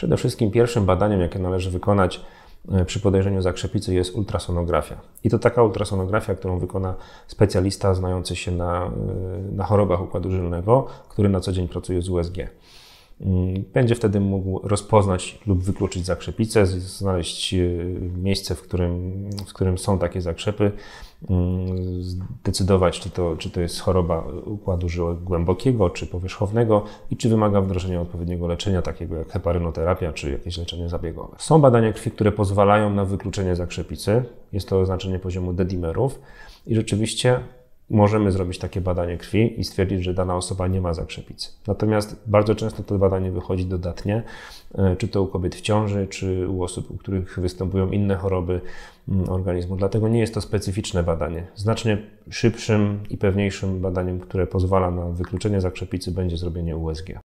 Przede wszystkim pierwszym badaniem, jakie należy wykonać e, przy podejrzeniu zakrzepicy jest ultrasonografia. I to taka ultrasonografia, którą wykona specjalista znający się na, e, na chorobach układu żylnego, który na co dzień pracuje z USG. Będzie wtedy mógł rozpoznać lub wykluczyć zakrzepicę, znaleźć e, miejsce, w którym, w którym są takie zakrzepy, mm, zdecydować, czy to, czy to jest choroba układu żyłek głębokiego, czy powierzchownego i czy wymaga wdrożenia odpowiedniego leczenia, takiego jak heparynoterapia, czy jakieś leczenie zabiegowe. Są badania krwi, które pozwalają na wykluczenie zakrzepicy, jest to oznaczenie poziomu D-dimerów i rzeczywiście możemy zrobić takie badanie krwi i stwierdzić, że dana osoba nie ma zakrzepicy. Natomiast bardzo często to badanie wychodzi dodatnie, e, czy to u kobiet w ciąży, czy u osób, u których występują inne choroby mm, organizmu. Dlatego nie jest to specyficzne badanie. Znacznie szybszym i pewniejszym badaniem, które pozwala na wykluczenie zakrzepicy, będzie zrobienie USG.